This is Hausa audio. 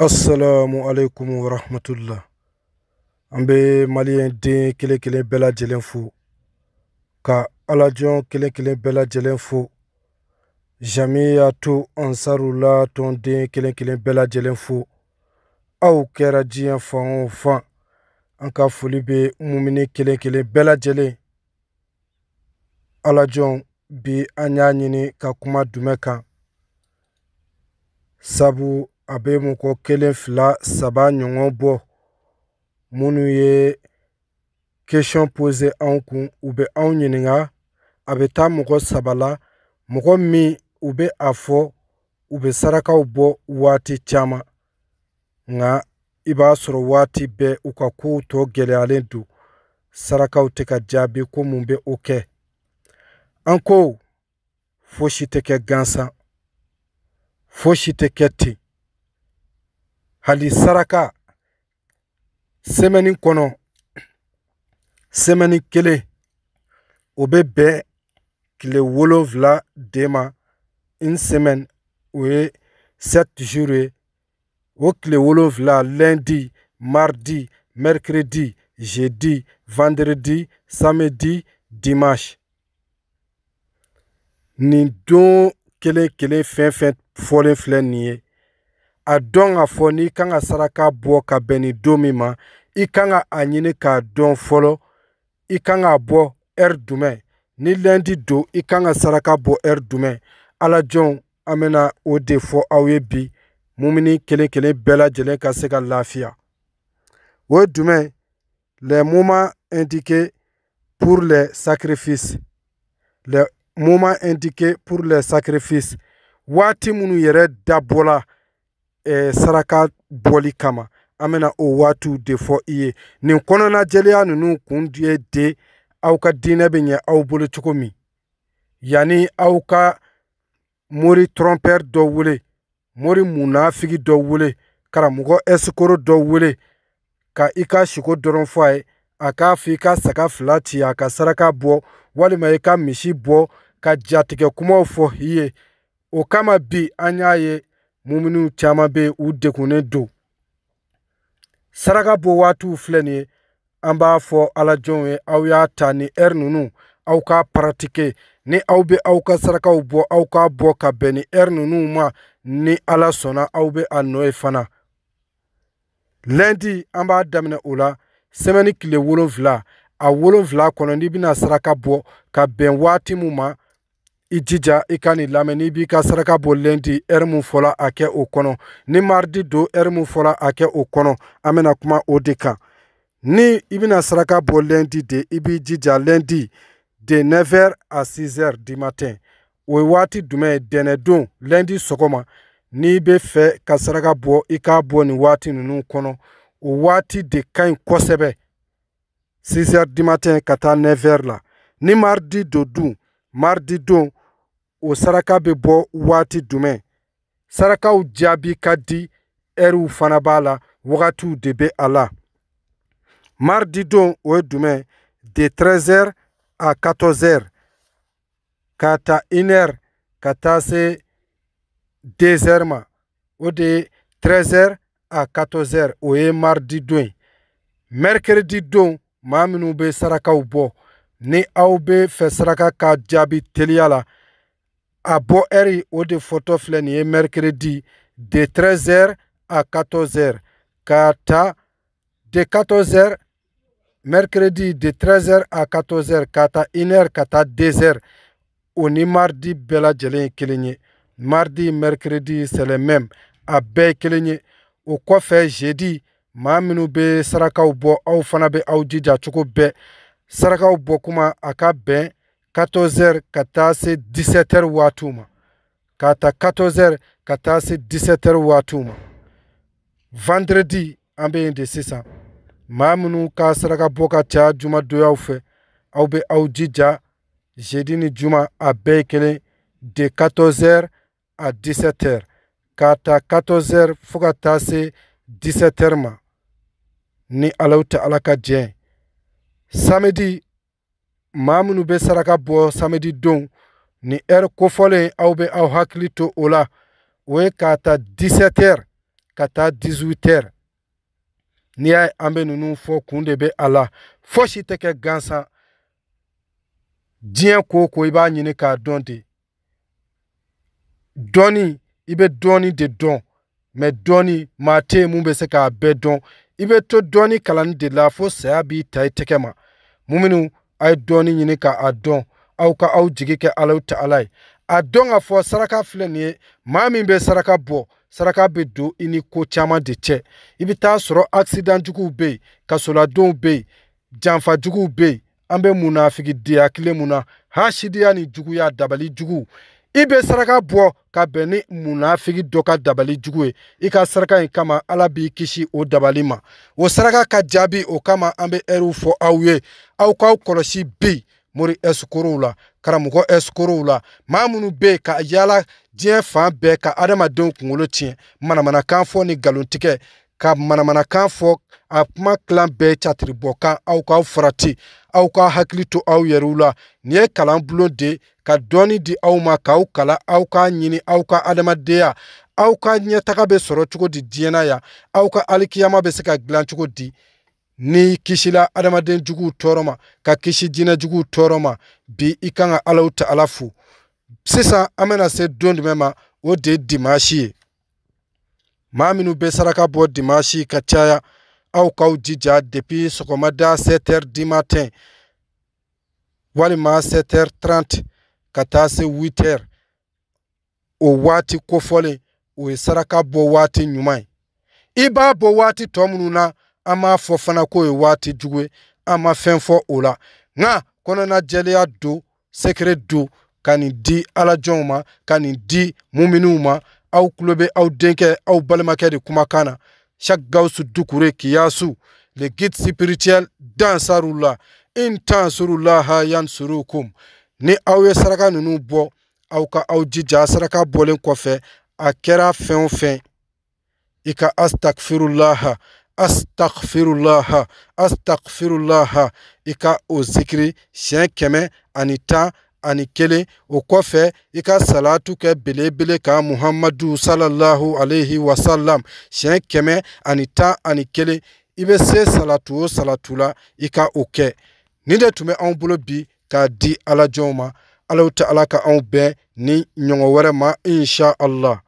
Assalamu alaikum wa rahmatulah an bɛ maliyɛn den kelen kelen bɛɛ lajɛlen fo ka alajɔn kelen kelen bɛɛ lajɛlen fo jamiya to ansarula tɔnden kelen kelen bɛɛ lajɛlen fo aw kɛra diɲɛ fan o fan an ka foli bɛ mumini kelen kelen bɛɛ lajɛlen alajɔn bi an y'a ɲini ka kuma dumɛn kan sabu a bɛ mɔgɔ kelen fila saba ɲɔgɔn bɔ minnu ye kesiyɔn pose anw kun u bɛ anw ɲininka a bɛ taa mɔgɔ saba la mɔgɔ min u bɛ a fɔ u bɛ sarakaw bɔ waati caman nka i b'a sɔrɔ waati bɛɛ u ka kow tɔ gɛlɛyalen don sarakaw tɛ ka jaabi ko mun bɛ o kɛ an ko fosi tɛ kɛ gansan fosi tɛ kɛ ten Hali saraka, semeni konon, semeni kele, ou bebe, kele wolo vla deman, in semen, ou e, set jure, ou kele wolo vla lendi, mardi, merkredi, jedi, vandredi, samedi, dimaj. Ni don kele kele fen fen folen flen nye, a dɔn k'a fɔ n'i kan ka saraka bɔ ka bɛn nin don min ma i kan ka a ɲini k'a dɔn fɔlɔ i kan k'a bɔ ɛri jumɛn ni lɛndi don i kan ka saraka bɔ ɛri jumɛn ala jɔnw an bɛna o de fɔ aw ye bi mumuni kelen kelen bɛɛ lajɛlen ka se ka lafiya o ye jumɛn les moments indiqués pour les sacrifices les moments indiqués pour les sacrifices waati minnu yɛrɛ dabɔla Eh, saraka bɔli kama an bɛna o waatiw de fɔ i ye nin kɔnɔna jɛlenya ninnu kun ye de aw ka diinɛ bɛ ɲɛ aw bolo cogo min yanni aw ka mori dɔ wele mori munafigi dɔ wele karamɔgɔ ɛsikoro dɔ wele ka i ka siko dɔrɔn fɔ a ye a k'a fɔ i ka saga fila ci a ka saraka bɔ walima i ka misi bɔ ka jatigɛ kumaw fɔ i ye o kama bi an y'a ye muminu caman bɛ yen u degunnen don saraka bo waatiw filɛ nin ye an b'a fɔ ala jɔnw ye aw y'a ta ni ɛri ninnu aw k'a paratike ni aw bɛ aw ka sarakaw bɔ aw k'a bɔ ka bɛn ni ɛri ninnu ma ni ala sɔnna aw bɛ a nɔ ye fana lɛndi an b'a daminɛ o la sɛmɛni tile wolonfila a wolonfila kɔnɔ n'i bɛna saraka bɔ ka bɛn waati min ma i jija i ka nin lamɛn n'i b'i ka saraka bolilen di ɛri min fɔla a kɛ o kɔnɔ ni Mardi don ɛri min fɔla a kɛ o kɔnɔ an bɛna kuma o de kan ni i bɛna saraka bɔ lundi de i b'i jija lundi de 9h à 6h du matin o ye waati jumɛn ye dɛnɛndon lundi sɔgɔma n'i bɛ fɛ ka saraka bɔ i k'a bɔ nin waati ninnu kɔnɔ o waati de ka ɲi kosɛbɛ 6h du matin ka taa 9h la ni Mardi do dun Mardi don o saraka bɛ bɔ waati jumɛn sarakaw jaabi ka di ɛriw fana b'a la wagatiw de bɛ a la mardi don o ye jumɛn de 13 à 14 ka ta 1 ka taa se 2 ma o de 13 13 à 14 o ye mardi don ye mɛrikɛridi don maa minnu bɛ sarakaw bɔ ni aw bɛ fɛ saraka ka jaabi teliya la à Boeri ou de photo mercredi de 13h à 14h kata de 14h mercredi de 13h à 14h kata 1h kata 2h ni mardi Bela lajɛlen mardi mercredi c'est le même à bɛɛ ye au quoi o jeudi dit, be Saraka ou Bo ou Fanabe ou aw be Saraka kuma Aka 14h ka taa se 17h waatiw ma k'a ta 14h ka taa se 17h ma vendredi an bɛ yen de sisan maa minnu ka saraka bɔ ka caya juma doyaw fɛ aw bɛ aw jija jeudi ni juma a bɛɛ kelen de 14h à 17h k'a ta 14h fo ka taa se 17h ma ni alaw ta ala ka jɛ samedi maa minnu bɛ saraka bɔ samedi don ni ɛri kofɔlen aw bɛ aw hakili to o la o ye k'a ta 17 ka taa 18 n'i y'a ye an bɛ ninnu fɔ kun de bɛ a la fosi tɛ kɛ gansan diɲɛ ko o ko i b'a ɲini k'a dɔn de dɔɔni i bɛ dɔɔni de dɔn mɛ dɔɔni maa tɛ yen mun bɛ se k'a bɛɛ dɔn i bɛ to dɔɔni kalanni de la fo saya b'i ta i tɛgɛ ma mun minnu a' ye dɔɔnin ɲini k'a dɔn aw ka aw jigi kɛ alaw ta ala ye a dɔn k'a fɔ saraka filɛ nin ye maa min bɛ saraka bɔ saraka bɛ don i ni ko caman de cɛ i bɛ taa sɔrɔ asidanjuguw bɛ yen kasoladenw bɛ yen janfajuguw bɛ yen an bɛ munnafigideya kelen mun na hasidiya ni juguya dabali jugu i bɛ saraka bɔ ka bɛn ni munafigi dɔ ka dabali jugu ye i ka saraka in kama ala b'i kisi o dabali ma o saraka ka jaabi o kama an bɛ ɛriw fɔ aw ye aw k'aw kɔlɔsi bi mori ɛsikorow la karamɔgɔ ɛsikorow la maa minnu bɛ yen ka yaala diɲɛ fan bɛɛ ka adamadenw kunkolo tiɲɛ manamanakan fɔ ni nkalontigɛ ka manamanakan fɔ a kuma tilan bɛɛ catiribɔkan aw k'aw farati aw ka hakili to aw yɛrɛw la ni ye kalan bulon de ka dɔɔni di aw ma k'aw kalan aw k'a ɲini aw ka adamadenya aw ka ɲɛtaga bɛ sɔrɔ cogo di diɲɛna yan aw ka alikiyama bɛ se ka gilan cogo di ni kisila adamaden juguw tɔɔrɔ ma ka kisi jinɛ juguw tɔɔrɔ ma bi i kan ka alaw ta ala fo sisan an bɛna se don jumɛn ma o de ye dimasi ye maa minnu bɛ saraka bɔ dimasi ka caya aw k'aw jija depuis sɔgɔmada 7h du matin walima 7h30 ka taa se 8h o waati kofɔlen o ye saraka bɔ waati ɲuman ye i b'a bɔ waati tɔ minnu na an b'a fɔ fana k'o ye waati jugu ye an ma fɛn fɔ o la nka kɔnɔnajɛlenya don sekere don ka nin di alajɔnw ma ka nin di muminiw ma aw tulo bɛ aw denkɛ aw balimakɛ de kumakan na Shaggausu Dukure Kiyasu, le guide spirituel dans Sarula, in tansurula ha Ni aw ye saraka ninnu bɔ, aw ka aw jija saraka bɔlen kɔfɛ, a kɛra fɛn o fɛn. I ka astagfirulaha, astagfirulaha, astagfirulaha, i ka o zikiri siɲɛ kɛmɛ ani tan ani kelen o kɔfɛ i ka salatu kɛ belebele kan muhamadu salallahu alaihi wasalam siɲɛ kɛmɛ ani tan ani kelen i be se salatu o salatu la i ka o kɛ ni de tun be anw bolo bi k'a di alajɔnw ma alaw tɛ ala ka anw bɛn ni ɲɔgɔn wɛrɛ ma insha